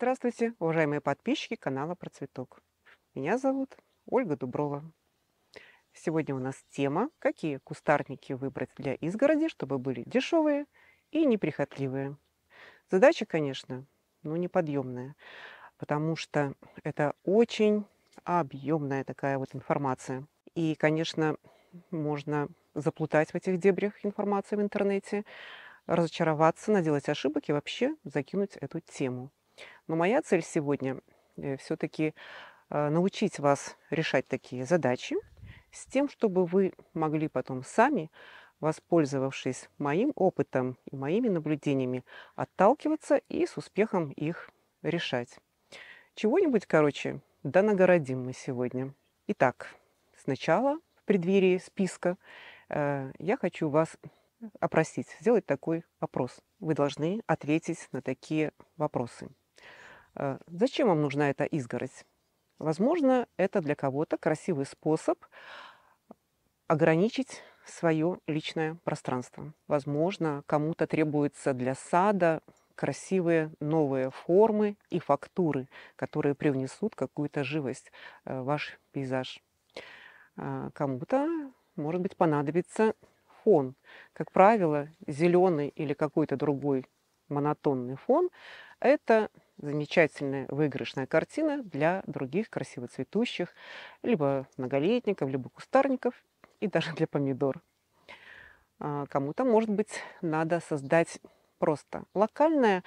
Здравствуйте, уважаемые подписчики канала Процветок. Меня зовут Ольга Дуброва. Сегодня у нас тема, какие кустарники выбрать для изгороди, чтобы были дешевые и неприхотливые. Задача, конечно, но ну, не подъемная, потому что это очень объемная такая вот информация. И, конечно, можно заплутать в этих дебрях информации в интернете, разочароваться, наделать ошибок и вообще закинуть эту тему. Но моя цель сегодня э, все-таки э, научить вас решать такие задачи с тем, чтобы вы могли потом сами, воспользовавшись моим опытом и моими наблюдениями, отталкиваться и с успехом их решать. Чего-нибудь, короче, да нагородим мы сегодня. Итак, сначала в преддверии списка э, я хочу вас э, опросить, сделать такой опрос. Вы должны ответить на такие вопросы. Э, зачем вам нужна эта изгородь? Возможно, это для кого-то красивый способ ограничить свое личное пространство. Возможно, кому-то требуется для сада красивые новые формы и фактуры, которые привнесут какую-то живость э, в ваш пейзаж. А, кому-то, может быть, понадобится фон. Как правило, зеленый или какой-то другой монотонный фон – это замечательная выигрышная картина для других красиво цветущих, либо многолетников, либо кустарников и даже для помидор. А, кому-то, может быть, надо создать просто локальное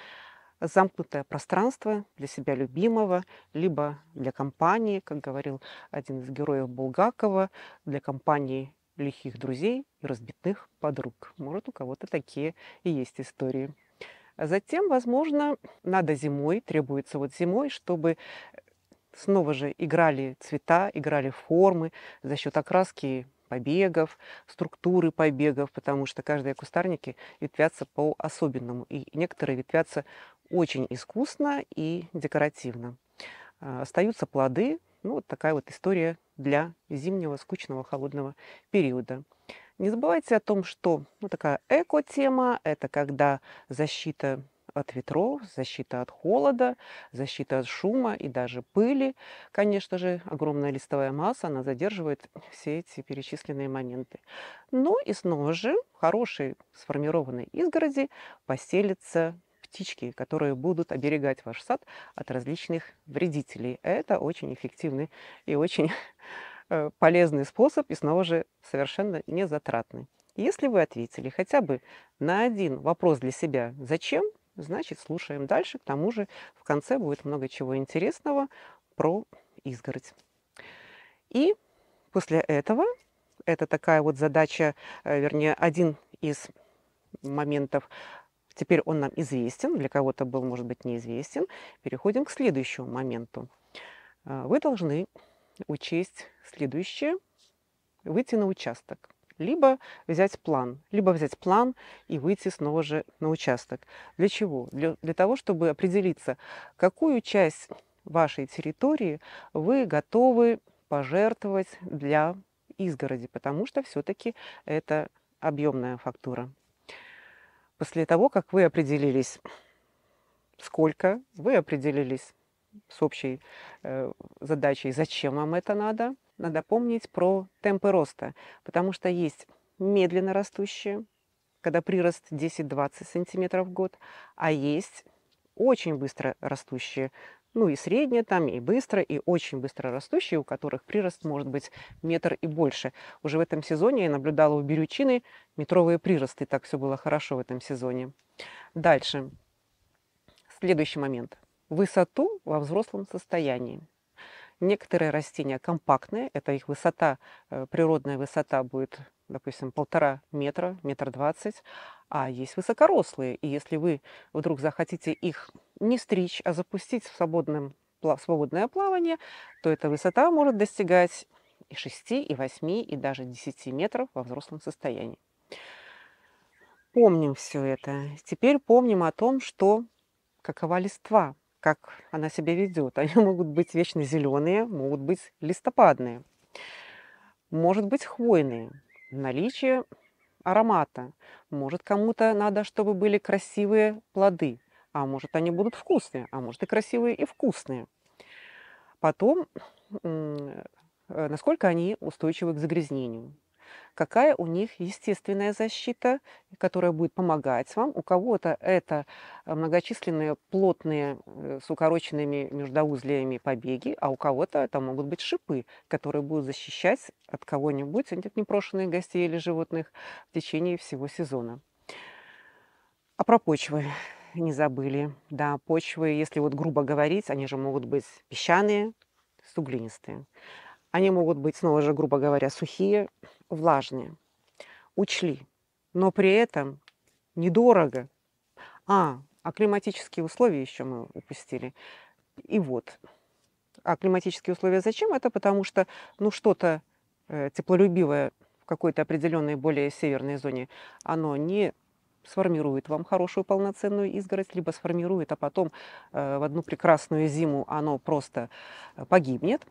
замкнутое пространство для себя любимого, либо для компании, как говорил один из героев Булгакова, для компании лихих друзей и разбитных подруг. Может, у кого-то такие и есть истории. Затем, возможно, надо зимой, требуется вот зимой, чтобы снова же играли цвета, играли формы за счет окраски побегов, структуры побегов, потому что каждые кустарники ветвятся по-особенному, и некоторые ветвятся очень искусно и декоративно. А, остаются плоды, ну вот такая вот история для зимнего скучного холодного периода. Не забывайте о том, что ну, такая эко-тема – это когда защита от ветров, защита от холода, защита от шума и даже пыли. Конечно же, огромная листовая масса, она задерживает все эти перечисленные моменты. Но ну и снова же в хорошей сформированной изгороди поселятся птички, которые будут оберегать ваш сад от различных вредителей. Это очень эффективный и очень Э, полезный способ и снова же совершенно не затратный. Если вы ответили хотя бы на один вопрос для себя «Зачем?», значит, слушаем дальше. К тому же в конце будет много чего интересного про изгородь. И после этого, это такая вот задача, э, вернее, один из моментов, теперь он нам известен, для кого-то был, может быть, неизвестен. Переходим к следующему моменту. Э, вы должны учесть следующее – выйти на участок. Либо взять план, либо взять план и выйти снова же на участок. Для чего? Для, для того, чтобы определиться, какую часть вашей территории вы готовы пожертвовать для изгороди, потому что все-таки это объемная фактура. После того, как вы определились, сколько вы определились с общей э, задачей, зачем вам это надо, надо помнить про темпы роста, потому что есть медленно растущие, когда прирост 10-20 сантиметров в год, а есть очень быстро растущие, ну и средние там, и быстро, и очень быстро растущие, у которых прирост может быть метр и больше. Уже в этом сезоне я наблюдала у бирючины метровые приросты, так все было хорошо в этом сезоне. Дальше. Следующий момент. Высоту во взрослом состоянии. Некоторые растения компактные, это их высота, э, природная высота будет, допустим, полтора метра, метр двадцать, а есть высокорослые. И если вы вдруг захотите их не стричь, а запустить в свободном, свободное плавание, то эта высота может достигать и 6, и 8, и даже 10 метров во взрослом состоянии. Помним все это. Теперь помним о том, что какова листва как она себя ведет. Они могут быть вечно зеленые, могут быть листопадные, может быть хвойные. Наличие аромата. Может, кому-то надо, чтобы были красивые плоды, а может, они будут вкусные, а может, и красивые, и вкусные. Потом, э, насколько они устойчивы к загрязнению какая у них естественная защита, которая будет помогать вам. У кого-то это э, многочисленные плотные э, с укороченными междоузлиями побеги, а у кого-то это могут быть шипы, которые будут защищать от кого-нибудь, от непрошенных гостей или животных в течение всего сезона. А про почвы не забыли. Да, почвы, если вот грубо говорить, они же могут быть песчаные, суглинистые. Они могут быть, снова же, грубо говоря, сухие, влажные. Учли. Но при этом недорого. А, а климатические условия еще мы упустили. И вот. А климатические условия зачем? Это потому что, ну, что-то э, теплолюбивое в какой-то определенной более северной зоне, оно не сформирует вам хорошую полноценную изгородь, либо сформирует, а потом э, в одну прекрасную зиму оно просто э, погибнет.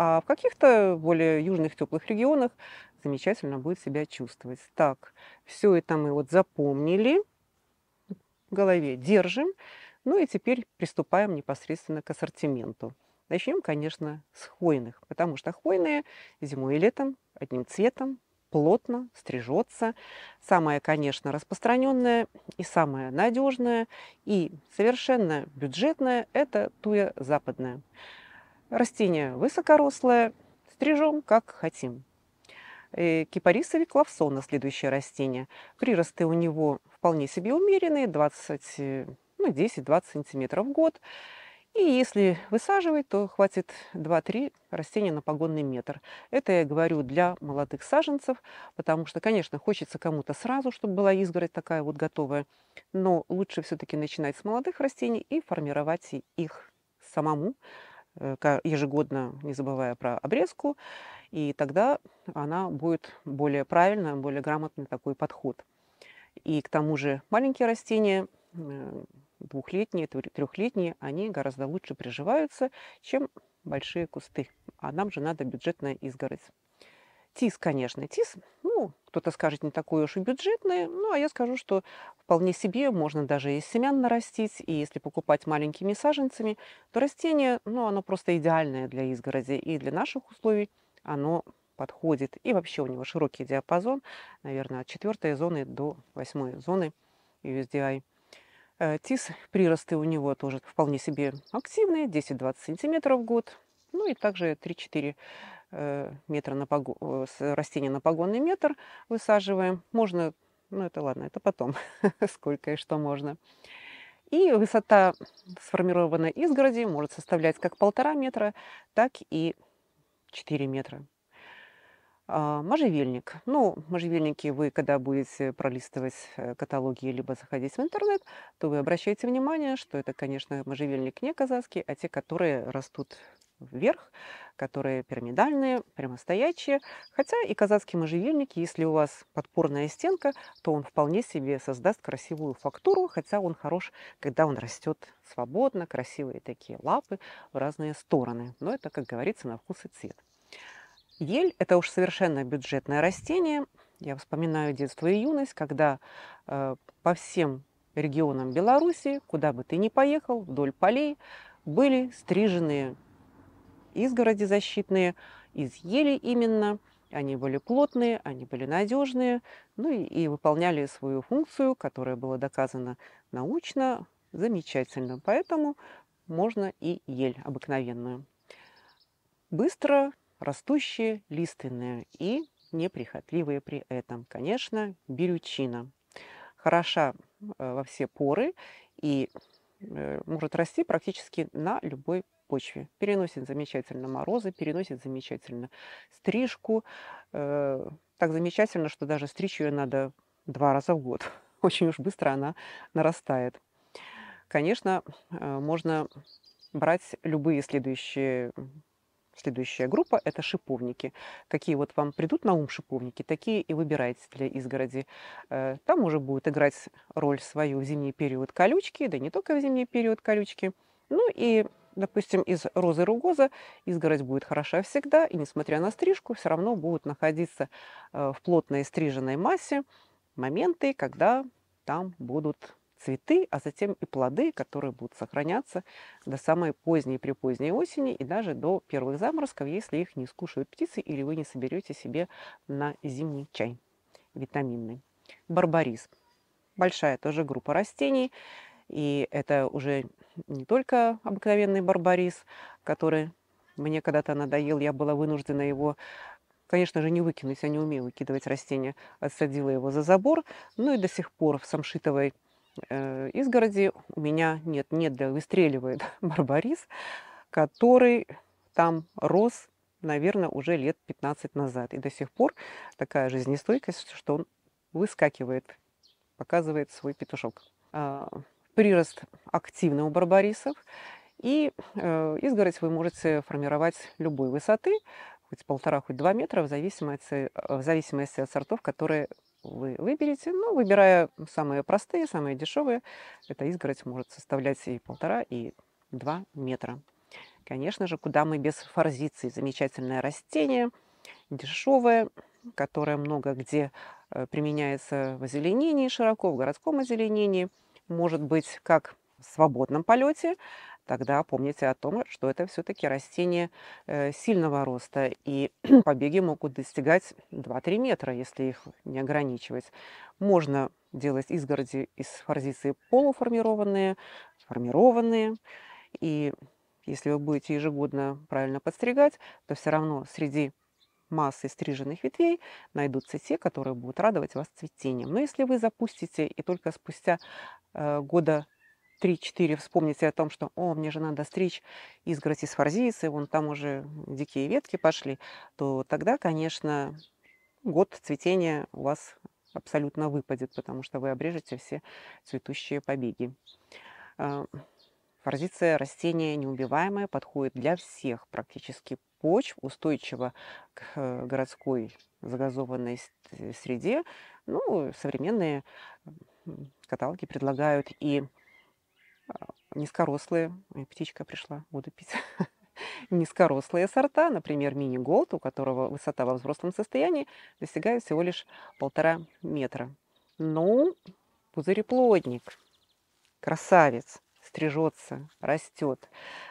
А в каких-то более южных теплых регионах замечательно будет себя чувствовать. Так, все это мы вот запомнили в голове, держим. Ну и теперь приступаем непосредственно к ассортименту. Начнем, конечно, с хвойных, потому что хвойные зимой и летом одним цветом, плотно стрижется. Самое, конечно, распространенное и самое надежное и совершенно бюджетное – это туя западная. Растение высокорослое, стрижем как хотим. Э, Кипарисовый клавсона – следующее растение. Приросты у него вполне себе умеренные, 20, э, ну, 10-20 сантиметров в год. И если высаживать, то хватит 2-3 растения на погонный метр. Это я говорю для молодых саженцев, потому что, конечно, хочется кому-то сразу, чтобы была изгородь такая вот готовая. Но лучше все-таки начинать с молодых растений и формировать их самому Э, ежегодно, не забывая про обрезку, и тогда она будет более правильно, более грамотный такой подход. И к тому же маленькие растения, э, двухлетние, трехлетние, они гораздо лучше приживаются, чем большие кусты. А нам же надо бюджетная изгородь. ТИС, конечно, ТИС, ну, кто-то скажет, не такой уж и бюджетный, ну, а я скажу, что вполне себе можно даже из семян нарастить, и если покупать маленькими саженцами, то растение, ну, оно просто идеальное для изгороди, и для наших условий оно подходит. И вообще у него широкий диапазон, наверное, от четвертой зоны до восьмой зоны USDI. Э, ТИС, приросты у него тоже вполне себе активные, 10-20 сантиметров в год. Ну и также 3-4 Э, метра на погон, э, растение на погонный метр высаживаем. Можно, ну это ладно, это потом, сколько и что можно. И высота сформированной изгороди может составлять как полтора метра, так и 4 метра. А, можжевельник. Ну, можжевельники вы, когда будете пролистывать э, каталоги, либо заходить в интернет, то вы обращаете внимание, что это, конечно, можжевельник не казахский, а те, которые растут вверх, которые пирамидальные, прямостоящие, Хотя и казацкий можжевельник, если у вас подпорная стенка, то он вполне себе создаст красивую фактуру, хотя он хорош, когда он растет свободно, красивые такие лапы в разные стороны. Но это, как говорится, на вкус и цвет. Ель – это уж совершенно бюджетное растение. Я вспоминаю детство и юность, когда э, по всем регионам Беларуси, куда бы ты ни поехал, вдоль полей, были стриженные изгороди защитные, из ели именно. Они были плотные, они были надежные, ну и, и выполняли свою функцию, которая была доказана научно, замечательно. Поэтому можно и ель обыкновенную. Быстро растущие лиственные и неприхотливые при этом. Конечно, бирючина. Хороша э, во все поры и Э, может расти практически на любой почве. Переносит замечательно морозы, переносит замечательно стрижку. Э, так замечательно, что даже стричь ее надо два раза в год. Очень уж быстро она нарастает. Конечно, э, можно брать любые следующие Следующая группа – это шиповники. Какие вот вам придут на ум шиповники, такие и выбирайте для изгороди. Э, там уже будет играть роль свою в зимний период колючки, да не только в зимний период колючки. Ну и, допустим, из розы ругоза изгородь будет хороша всегда, и несмотря на стрижку, все равно будут находиться э, в плотной стриженной массе моменты, когда там будут цветы, а затем и плоды, которые будут сохраняться до самой поздней и припоздней осени и даже до первых заморозков, если их не скушают птицы или вы не соберете себе на зимний чай витаминный. Барбарис. Большая тоже группа растений. И это уже не только обыкновенный барбарис, который мне когда-то надоел, я была вынуждена его конечно же, не выкинуть, я не умею выкидывать растения, отсадила его за забор. Ну и до сих пор в самшитовой э, изгороди у меня нет, нет, да, выстреливает барбарис, который там рос, наверное, уже лет 15 назад. И до сих пор такая жизнестойкость, что он выскакивает, показывает свой петушок. А, прирост активный у барбарисов, и э, изгородь вы можете формировать любой высоты, хоть полтора, хоть два метра, в зависимости, э, в зависимости от сортов, которые вы выберете. Но выбирая самые простые, самые дешевые, эта изгородь может составлять и полтора, и два метра. Конечно же, куда мы без форзиции. Замечательное растение, дешевое, которое много где э, применяется в озеленении широко, в городском озеленении. Может быть, как в свободном полете, тогда помните о том, что это все-таки растение э, сильного роста, и побеги могут достигать 2-3 метра, если их не ограничивать. Можно делать изгороди из форзиции полуформированные, формированные, и если вы будете ежегодно правильно подстригать, то все равно среди массы стриженных ветвей найдутся те, которые будут радовать вас цветением. Но если вы запустите и только спустя э, года 3-4 вспомните о том, что «О, мне же надо стричь изгородь из форзицы, вон там уже дикие ветки пошли», то тогда, конечно, год цветения у вас абсолютно выпадет, потому что вы обрежете все цветущие побеги. А, форзиция – растение неубиваемое, подходит для всех практически почв, устойчиво к э, городской загазованной э, среде. Ну, современные каталоги предлагают и низкорослые, и птичка пришла, буду пить. Низкорослые сорта, например, мини-голд, у которого высота во взрослом состоянии достигает всего лишь полтора метра. Ну, пузыреплодник, красавец, стрижется, растет.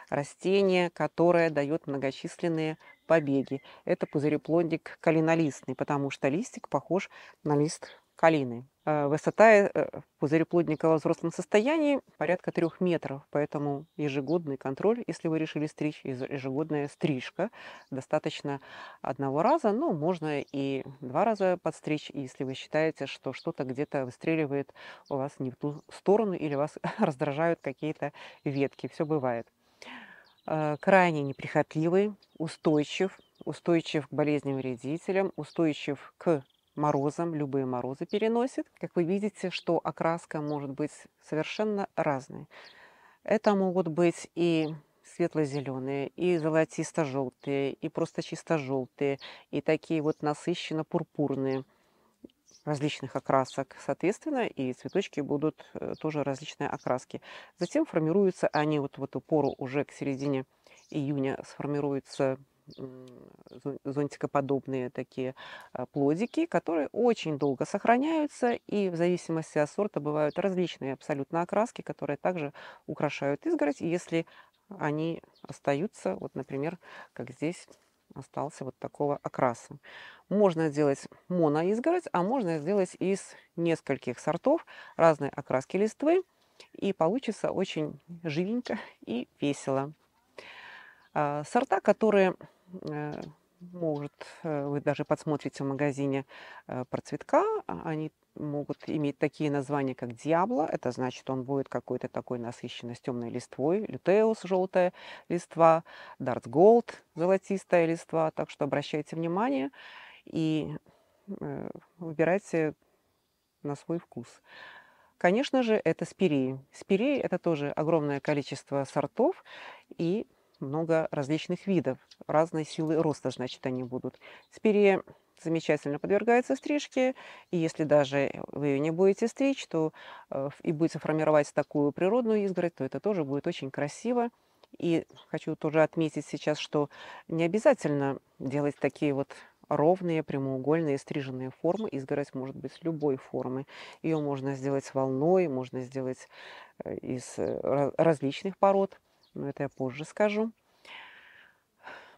Растение, которое дает многочисленные побеги. Это пузыреплодник калинолистный, потому что листик похож на лист калины. Э, высота э, пузыря плодника во взрослом состоянии порядка трех метров, поэтому ежегодный контроль, если вы решили стричь, ежегодная стрижка, достаточно одного раза, но ну, можно и два раза подстричь, если вы считаете, что что-то где-то выстреливает у вас не в ту сторону или вас раздражают какие-то ветки, все бывает. Э, крайне неприхотливый, устойчив, устойчив к болезням вредителям, устойчив к морозом, любые морозы переносит. Как вы видите, что окраска может быть совершенно разной. Это могут быть и светло-зеленые, и золотисто-желтые, и просто чисто желтые, и такие вот насыщенно-пурпурные различных окрасок. Соответственно, и цветочки будут э, тоже различные окраски. Затем формируются они вот в эту пору уже к середине июня сформируются зонтикоподобные такие а, плодики, которые очень долго сохраняются и в зависимости от сорта бывают различные абсолютно окраски, которые также украшают изгородь, если они остаются, вот, например, как здесь остался вот такого окраса. Можно сделать моноизгородь, а можно сделать из нескольких сортов разной окраски листвы, и получится очень живенько и весело. А, сорта, которые Э, может, э, вы даже подсмотрите в магазине э, про цветка, а, они могут иметь такие названия, как дьябло, это значит, он будет какой-то такой насыщенный с темной листвой, лютеус – желтая листва, дартс голд – золотистая листва, так что обращайте внимание и выбирайте на свой вкус. Конечно же, это спиреи. Спиреи – это тоже огромное количество сортов, и много различных видов, разной силы роста, значит, они будут. Спирия замечательно подвергается стрижке, и если даже вы ее не будете стричь, то э, и будете формировать такую природную изгородь, то это тоже будет очень красиво. И хочу тоже отметить сейчас, что не обязательно делать такие вот ровные, прямоугольные, стриженные формы. Изгородь может быть любой формы. Ее можно сделать волной, можно сделать э, из э, различных пород но это я позже скажу.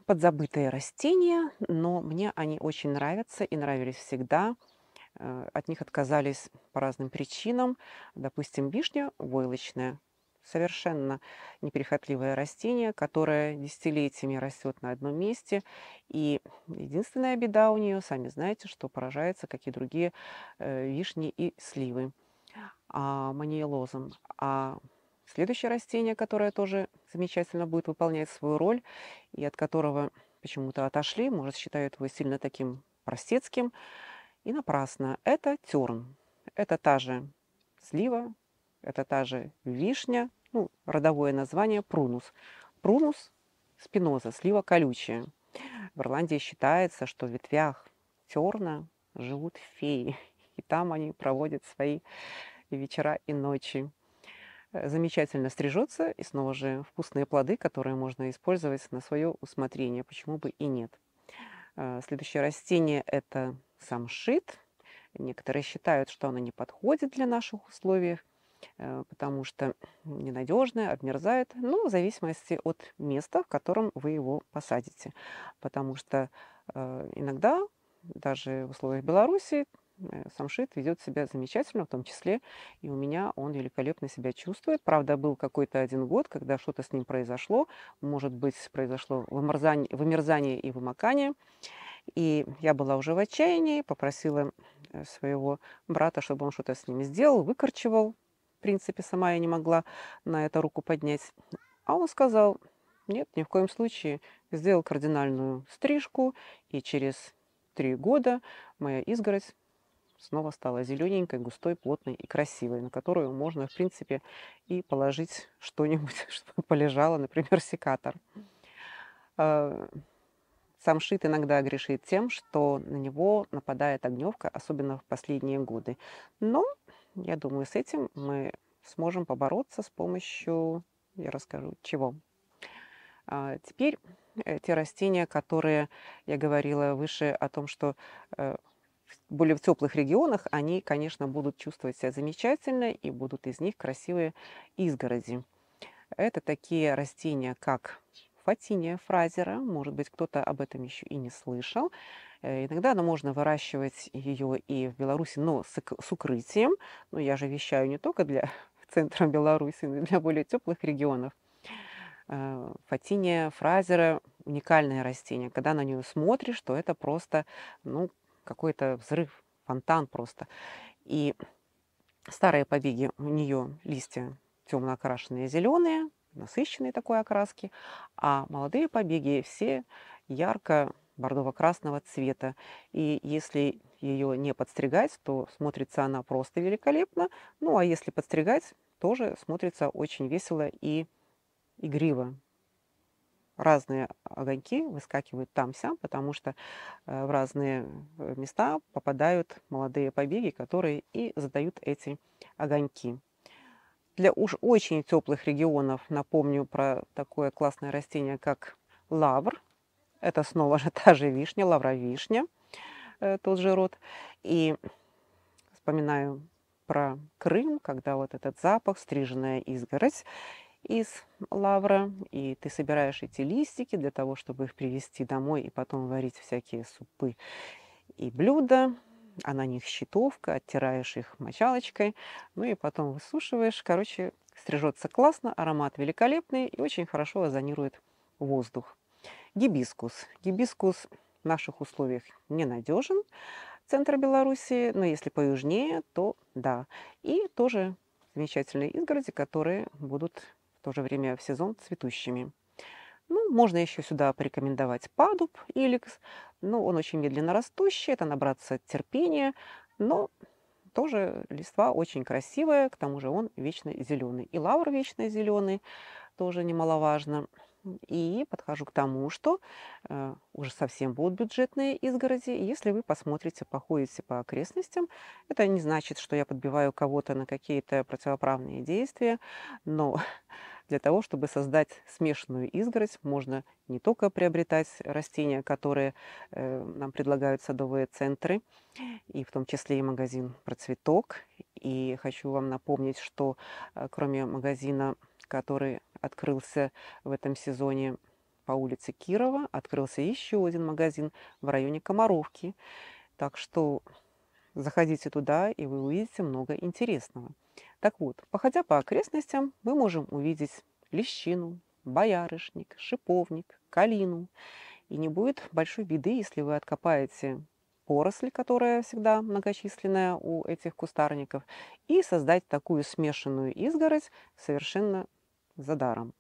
Подзабытые растения, но мне они очень нравятся и нравились всегда. Э, от них отказались по разным причинам. Допустим, вишня войлочная, совершенно неприхотливое растение, которое десятилетиями растет на одном месте. И единственная беда у нее, сами знаете, что поражается, как и другие э, вишни и сливы а, маниелозом. А следующее растение, которое тоже замечательно будет выполнять свою роль, и от которого почему-то отошли, может, считают его сильно таким простецким, и напрасно. Это терн. Это та же слива, это та же вишня, ну, родовое название прунус. Прунус спиноза, слива колючая. В Ирландии считается, что в ветвях терна живут феи, и там они проводят свои вечера и ночи. Э, замечательно стрижется, и снова же вкусные плоды, которые можно использовать на свое усмотрение, почему бы и нет. Э, следующее растение – это самшит. Некоторые считают, что оно не подходит для наших условий, э, потому что ненадежное, обмерзает, ну, в зависимости от места, в котором вы его посадите. Потому что иногда даже в условиях Беларуси Э, Самшит ведет себя замечательно, в том числе и у меня он великолепно себя чувствует. Правда, был какой-то один год, когда что-то с ним произошло. Может быть, произошло вымерзание, вымерзание и вымокание. И я была уже в отчаянии, попросила э, своего брата, чтобы он что-то с ним сделал, выкорчевал. В принципе, сама я не могла на это руку поднять. А он сказал, нет, ни в коем случае. Сделал кардинальную стрижку, и через три года моя изгородь снова стала зелененькой, густой, плотной и красивой, на которую можно, в принципе, и положить что-нибудь, чтобы полежало, например, секатор. Э, сам шит иногда грешит тем, что на него нападает огневка, особенно в последние годы. Но, я думаю, с этим мы сможем побороться с помощью, я расскажу, чего. А, теперь э, те растения, которые я говорила выше о том, что э, более в теплых регионах, они, конечно, будут чувствовать себя замечательно и будут из них красивые изгороди. Это такие растения, как фатиния фразера, может быть, кто-то об этом еще и не слышал. Э, иногда она можно выращивать ее и в Беларуси, но с, с укрытием. Но я же вещаю не только для центра Беларуси, но и для более теплых регионов. Э, фатиния фразера – уникальное растение. Когда на нее смотришь, то это просто ну, какой-то взрыв, фонтан просто. И старые побеги, у нее листья темно окрашенные зеленые, насыщенные такой окраски, а молодые побеги все ярко бордово-красного цвета. И если ее не подстригать, то смотрится она просто великолепно. Ну а если подстригать, тоже смотрится очень весело и игриво разные огоньки выскакивают там-сям, потому что э, в разные э, места попадают молодые побеги, которые и задают эти огоньки. Для уж очень теплых регионов напомню про такое классное растение, как лавр. Это снова же та же вишня, лавровишня, э, тот же род. И вспоминаю про Крым, когда вот этот запах, стриженная изгородь из лавра, и ты собираешь эти листики для того, чтобы их привезти домой и потом варить всякие супы и блюда, а на них щитовка, оттираешь их мочалочкой, ну и потом высушиваешь. Короче, стрижется классно, аромат великолепный и очень хорошо озонирует воздух. Гибискус. Гибискус в наших условиях ненадежен, центр Белоруссии, но если поюжнее, то да. И тоже замечательные изгороди, которые будут в то же время в сезон цветущими. Ну, можно еще сюда порекомендовать падуб иликс, но ну, он очень медленно растущий, это набраться терпения, но тоже листва очень красивая, к тому же он вечно зеленый. И лавр вечно зеленый, тоже немаловажно. И подхожу к тому, что э, уже совсем будут бюджетные изгороди. Если вы посмотрите, походите по окрестностям, это не значит, что я подбиваю кого-то на какие-то противоправные действия, но Для того, чтобы создать смешанную изгородь, можно не только приобретать растения, которые э, нам предлагают садовые центры, и в том числе и магазин «Процветок». И хочу вам напомнить, что э, кроме магазина, который открылся в этом сезоне по улице Кирова, открылся еще один магазин в районе Комаровки. Так что Заходите туда, и вы увидите много интересного. Так вот, походя по окрестностям, мы можем увидеть лещину, боярышник, шиповник, калину. И не будет большой беды, если вы откопаете поросль, которая всегда многочисленная у этих кустарников, и создать такую смешанную изгородь совершенно за даром.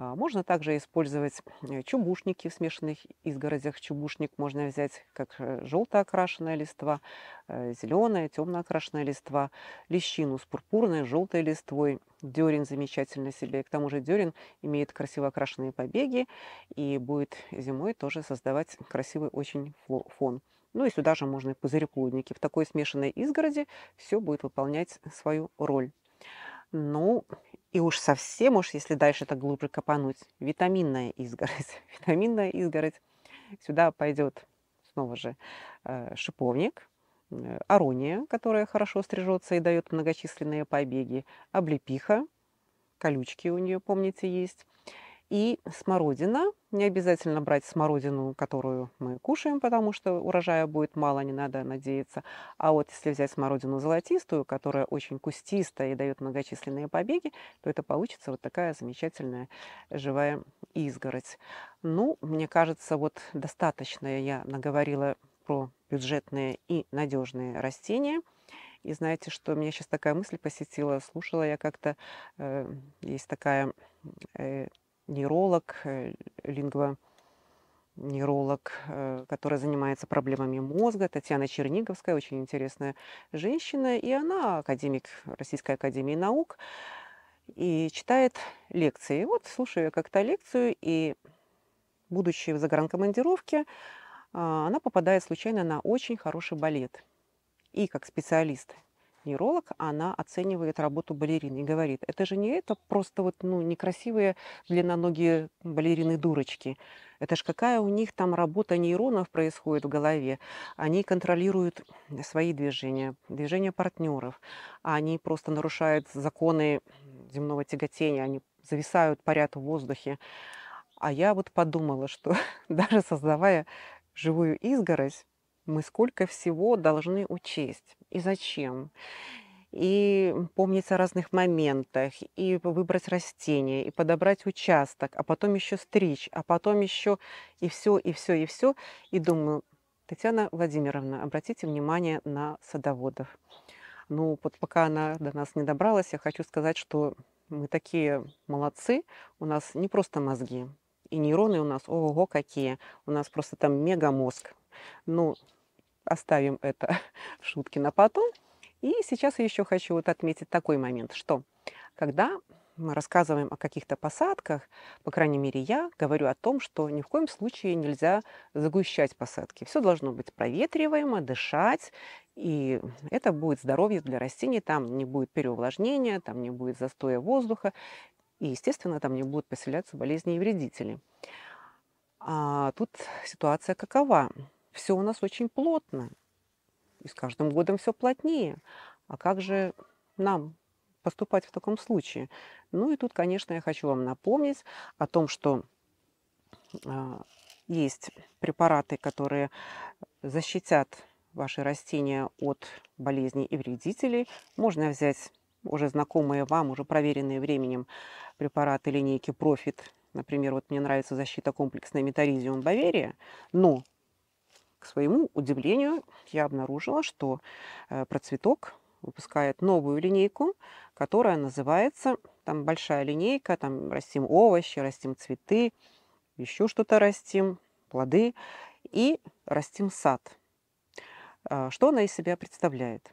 А, можно также использовать э, чубушники в смешанных изгородях. Чубушник можно взять как э, желто окрашенная листва, э, зеленая, темно окрашенная листва, лещину с пурпурной, желтой листвой. Дерен замечательно себе. К тому же дерен имеет красиво окрашенные побеги и будет зимой тоже создавать красивый очень фон. Ну и сюда же можно и В такой смешанной изгороди все будет выполнять свою роль. Ну, и уж совсем уж, если дальше так глубже копануть, витаминная изгородь. Витаминная изгородь. Сюда пойдет снова же э, шиповник, э, арония, которая хорошо стрижется и дает многочисленные побеги, облепиха, колючки у нее, помните, есть и смородина. Не обязательно брать смородину, которую мы кушаем, потому что урожая будет мало, не надо надеяться. А вот если взять смородину золотистую, которая очень кустистая и дает многочисленные побеги, то это получится вот такая замечательная живая изгородь. Ну, мне кажется, вот достаточно я наговорила про бюджетные и надежные растения – и знаете, что меня сейчас такая мысль посетила, слушала я как-то, э, есть такая э, нейролог, э, лингвонейролог, э, которая занимается проблемами мозга, Татьяна Черниговская, очень интересная женщина, и она академик Российской Академии Наук, и читает лекции. Вот слушаю я как-то лекцию, и, будучи в загранкомандировке, а, она попадает случайно на очень хороший балет. И как специалист нейролог, она оценивает работу балерины и говорит, это же не это просто вот, ну, некрасивые длинноногие балерины-дурочки. Это ж какая у них там работа нейронов происходит в голове. Они контролируют свои движения, движения партнеров. Они просто нарушают законы земного тяготения, они зависают, парят в воздухе. А я вот подумала, что даже создавая живую изгородь, мы сколько всего должны учесть и зачем. И помнить о разных моментах, и выбрать растение, и подобрать участок, а потом еще стричь, а потом еще и все, и все, и все. И думаю, Татьяна Владимировна, обратите внимание на садоводов. Ну, вот пока она до нас не добралась, я хочу сказать, что мы такие молодцы, у нас не просто мозги, и нейроны у нас, ого, какие, у нас просто там мега мозг. Ну, оставим это в шутки на потом. И сейчас я еще хочу вот отметить такой момент, что когда мы рассказываем о каких-то посадках, по крайней мере, я говорю о том, что ни в коем случае нельзя загущать посадки. Все должно быть проветриваемо, дышать, и это будет здоровье для растений, там не будет переувлажнения, там не будет застоя воздуха, и, естественно, там не будут поселяться болезни и вредители. А тут ситуация какова? все у нас очень плотно. И с каждым годом все плотнее. А как же нам поступать в таком случае? Ну и тут, конечно, я хочу вам напомнить о том, что а, есть препараты, которые защитят ваши растения от болезней и вредителей. Можно взять уже знакомые вам, уже проверенные временем препараты линейки Profit. Например, вот мне нравится защита комплексная метаризиум Баверия, но к своему удивлению я обнаружила, что э, процветок выпускает новую линейку, которая называется, там большая линейка, там растим овощи, растим цветы, еще что-то растим, плоды и растим сад. Э, что она из себя представляет?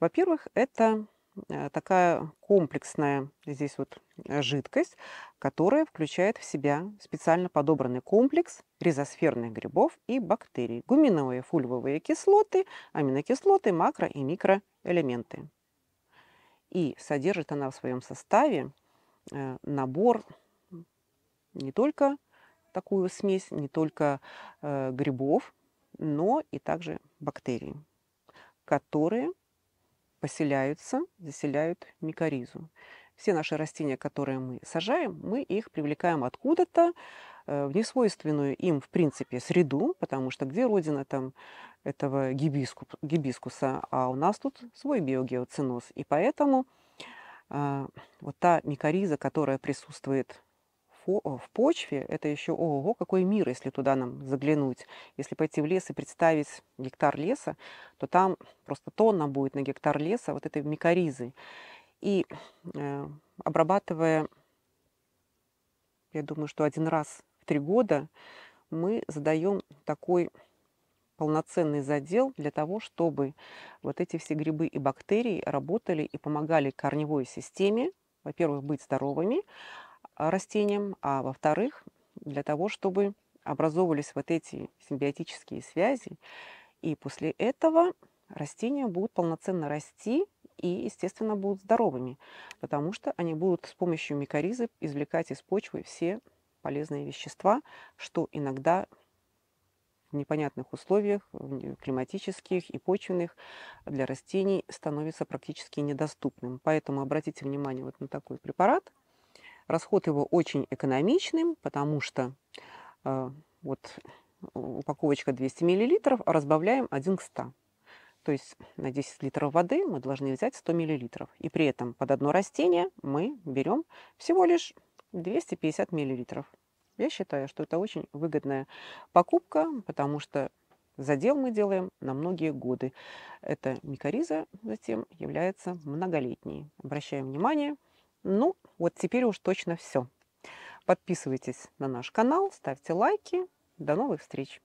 Во-первых, это Э, такая комплексная здесь вот э, жидкость, которая включает в себя специально подобранный комплекс ризосферных грибов и бактерий, гуминовые фульвовые кислоты, аминокислоты, макро- и микроэлементы. И содержит она в своем составе э, набор не только такую смесь, не только грибов, но и также бактерий, которые поселяются, заселяют микоризу. Все наши растения, которые мы сажаем, мы их привлекаем откуда-то, э, в несвойственную им, в принципе, среду, потому что где родина там этого гибиску, гибискуса, а у нас тут свой биогеоциноз. И поэтому э, вот та микориза, которая присутствует Э, в почве, это еще ого, какой мир, если туда нам заглянуть. Если пойти в лес и представить гектар леса, то там просто тонна будет на гектар леса вот этой микоризы. И э, обрабатывая, я думаю, что один раз в три года, мы задаем такой полноценный задел для того, чтобы вот эти все грибы и бактерии работали и помогали корневой системе, во-первых, быть здоровыми, а, растениям, а во-вторых, для того, чтобы образовывались вот эти симбиотические связи, и после этого растения будут полноценно расти и, естественно, будут здоровыми, потому что они будут с помощью микоризы извлекать из почвы все полезные вещества, что иногда в непонятных условиях, климатических и почвенных, для растений становится практически недоступным. Поэтому обратите внимание вот на такой препарат – Расход его очень экономичным, потому что э, вот упаковочка 200 мл, разбавляем 1 к 100. То есть на 10 литров воды мы должны взять 100 мл. И при этом под одно растение мы берем всего лишь 250 мл. Я считаю, что это очень выгодная покупка, потому что задел мы делаем на многие годы. Эта микориза затем является многолетней. Обращаем внимание, ну, вот теперь уж точно все. Подписывайтесь на наш канал, ставьте лайки. До новых встреч!